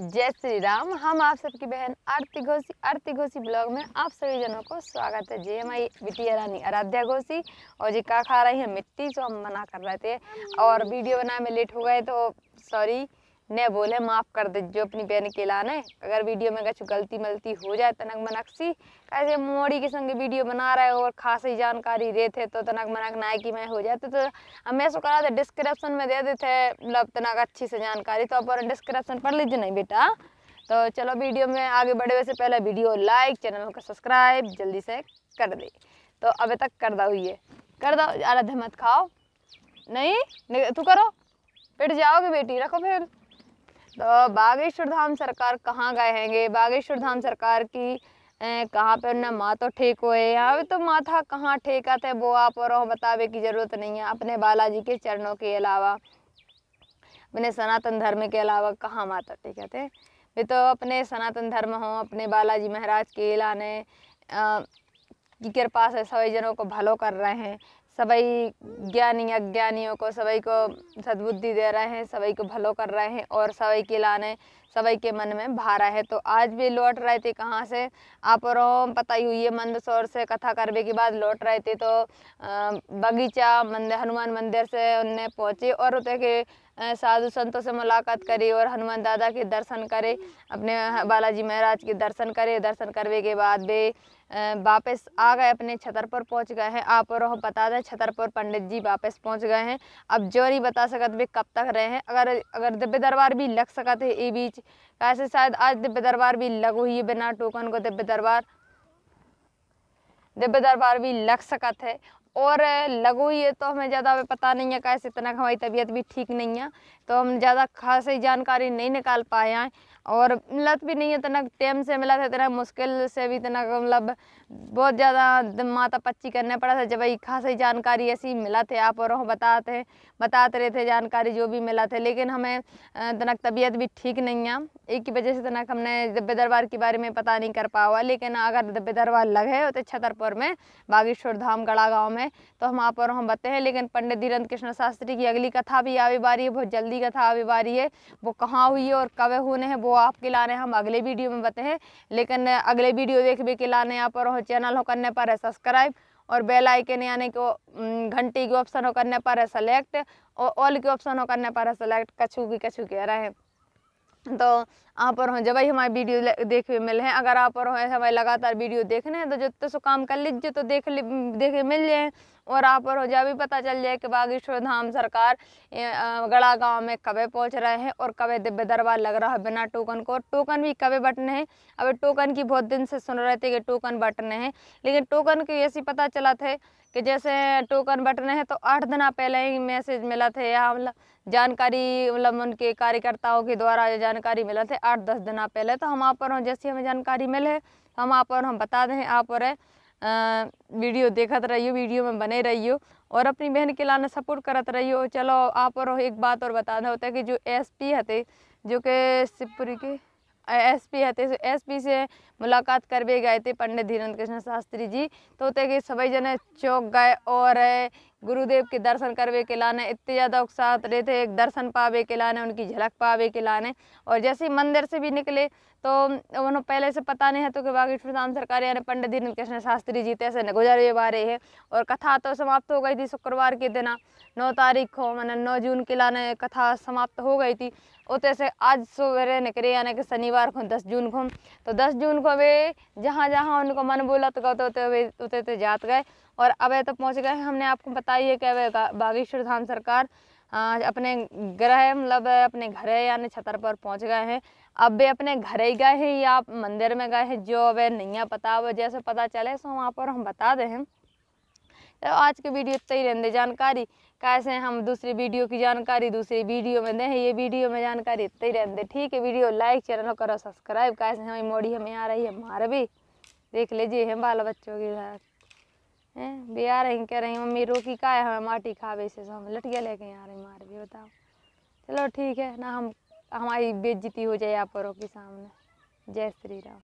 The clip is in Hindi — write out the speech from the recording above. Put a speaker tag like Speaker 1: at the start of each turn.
Speaker 1: जय श्री राम हम आप सबकी बहन आरती घोषी आरती घोषी ब्लॉग में आप सभी जनों को स्वागत है जी हमारी बिटिया रानी आराध्या घोषी और जी का खा रही है मिट्टी जो हम मना कर रहे थे और वीडियो बनाने में लेट हो गए तो सॉरी ने बोले माफ़ कर दे जो अपनी बहन के लाने अगर वीडियो में कुछ गलती मलती हो जाए तनक तो मनक सी कैसे मोड़ी के संग वीडियो बना रहे हो और खासी जानकारी देते तो तनक तो मनक नायकी मैं हो जाते तो हमें सो करा था डिस्क्रिप्शन में दे देते मतलब तनक तो अच्छी से जानकारी तो आप डिस्क्रिप्शन पढ़ लीजिए नहीं बेटा तो चलो वीडियो में आगे बढ़े से पहले वीडियो लाइक चैनल को सब्सक्राइब जल्दी से कर दे तो अभी तक कर दो ये कर दो अरे मत खाओ नहीं तू करो फिर जाओगे बेटी रखो फिर तो बागेश्वर धाम सरकार कहाँ गए हैंगे बागेश्वर धाम सरकार की कहाँ पे उन्हें माँ तो ठीक हुए यहाँ तो माथा कहाँ ठेका आते वो आप और बतावे की ज़रूरत नहीं है अपने बालाजी के चरणों के अलावा अपने सनातन धर्म के अलावा कहाँ माता तो ठेका थे वे तो अपने सनातन धर्म हों अपने बालाजी महाराज के लाने की कृपा से सभी जनों को भलो कर रहे हैं सभी ज्ञानी अज्ञानियों को सभी को सद्बुद्धि दे रहे हैं सभी को भलो कर रहे हैं और सभी के लाने सभी के मन में भारा है तो आज भी लौट रहे थे कहाँ से आप रोम पता ही हुई है मंदसौर से कथा करवे के बाद लौट रहे थे तो बगीचा मंदिर हनुमान मंदिर से उनने पहुँचे और उतरे के साधु संतों से मुलाकात करे और हनुमान दादा के दर्शन करे अपने बालाजी महाराज के दर्शन करे दर्शन करने के बाद वे वापस आ गए अपने छतरपुर पहुंच गए हैं आप और बता दें छतरपुर पंडित जी वापस पहुंच गए हैं अब जो नहीं बता सकते वे कब तक रहे हैं अगर अगर दिव्य दरबार भी लग थे ये बीच कैसे शायद आज दिव्य दरबार भी लग हुई है बिना टोकन को दिव्य दरबार दिव्य दरबार भी लग सकत है और लगो ही है तो हमें ज़्यादा पता नहीं है कैसे इतना हमारी तबीयत भी ठीक नहीं है तो हम ज़्यादा खास ही जानकारी नहीं निकाल पाए हैं और मिलत भी नहीं है इतना टाइम से मिला था इतना मुश्किल से भी इतना मतलब बहुत ज़्यादा माता पच्ची करना पड़ा था जब भाई खासी जानकारी ऐसी मिला थे आप और हम बताते हैं बताते रहे थे जानकारी जो भी मिला थे लेकिन हमें तनक तबीयत भी ठीक नहीं है एक की वजह से तनक हमने दब्बे दरबार के बारे में पता नहीं कर पाया लेकिन अगर दब्बे दरबार लगे तो छतरपुर में बागेश्वर धाम गड़ा गाँव में तो हम आप और हम बते हैं लेकिन पंडित धीरेन्द्र कृष्ण शास्त्री की अगली कथा भी आवे बारी है बहुत जल्दी कथा आवे बारी है वो कहाँ हुई है और कब होने हैं वो आपके लाने हम अगले वीडियो में बते हैं लेकिन अगले वीडियो देख भी के लाने आप और चैनल हो करने पर है सब्सक्राइब और बेल आइकन यानी कि घंटी के ऑप्शन हो करने पर है सेलेक्ट और ऑल के ऑप्शन हो करने पर है सेलेक्ट कछु की कछु कह रहे हैं तो आप और जब ही हमारी वीडियो देखे मिल हैं अगर आप और हमारे लगातार वीडियो देखने हैं तो जितने तो सो काम कर लीजिए तो देख ली देखे मिल जाए और आप और रोजा भी पता चल जाए कि बागेश्वर धाम सरकार गड़ा गांव में कबे पहुंच रहे हैं और कबे दिव्य दरबार लग रहा है बिना टोकन को टोकन भी कबे बटने हैं अब टोकन की बहुत दिन से सुन रहे थे कि टोकन बटने हैं लेकिन टोकन की ऐसे पता चला थे कि जैसे टोकन बटने हैं तो आठ दिन पहले ही मैसेज मिला थे या मतलब जानकारी मतलब उनके कार्यकर्ताओं के द्वारा जानकारी मिला थे आठ दस दिन पहले तो हम आप पर जैसी हमें जानकारी मिले हम आप और हम बता दें आप और वीडियो देखत रहियो वीडियो में बने रहियो और अपनी बहन के लाने सपोर्ट करत रहियो चलो आप और एक बात और बता होता है कि जो एस पी हते जो कि शिवपुरी के एस पी हते एस पी से मुलाकात करवे गए थे पंडित धीरेन्द्र कृष्ण शास्त्री जी तो होते कि सभी जने चौक गए और गुरुदेव के दर्शन करवे के लाने इतने ज़्यादा उत्साह रहे थे एक दर्शन पावे के लाने उनकी झलक पावे के लाने और जैसे ही मंदिर से भी निकले तो उन्होंने पहले से पता नहीं है तो कि बागेश्वर धाम सरकार यानी पंडित दीन कृष्ण शास्त्री जी तैसे तो बा बारे है और कथा तो समाप्त हो गई थी शुक्रवार के दिन नौ तारीख को मैंने नौ जून के लाने कथा समाप्त हो गई थी उतरे तैसे तो आज सवेरे निकले यानी कि शनिवार को दस जून को तो दस जून को वे जहाँ जहाँ उनको मन बोला तो गौते होते हुए जात गए और अब तो पहुँच गए हमने आपको बता बताइए कि बागेश्वर धाम सरकार अपने ग्रह मतलब अपने घर यानी छतर पर पहुंच गए हैं अब वे अपने घर ही गए हैं या मंदिर में गए हैं जो वे नहीं पता वो जैसे पता चले सो वहाँ पर हम बता दें तो आज की वीडियो इतना ही रहने जानकारी कैसे हम दूसरी वीडियो की जानकारी दूसरी वीडियो में दें ये वीडियो में जानकारी इतना ही रहने ठीक है वीडियो लाइक चैनल करो सब्सक्राइब कैसे हमारी मोड़ी हमें आ रही है मार भी देख लीजिए हम बाल बच्चों की हैं बे आ रही कह रही मम्मी रोकी का है हमें माटी खावे से तो हम लटके लेके आ रही मार भी बताओ चलो ठीक है ना हम हमारी बेइज्जती हो जाए आप के सामने जय श्री राम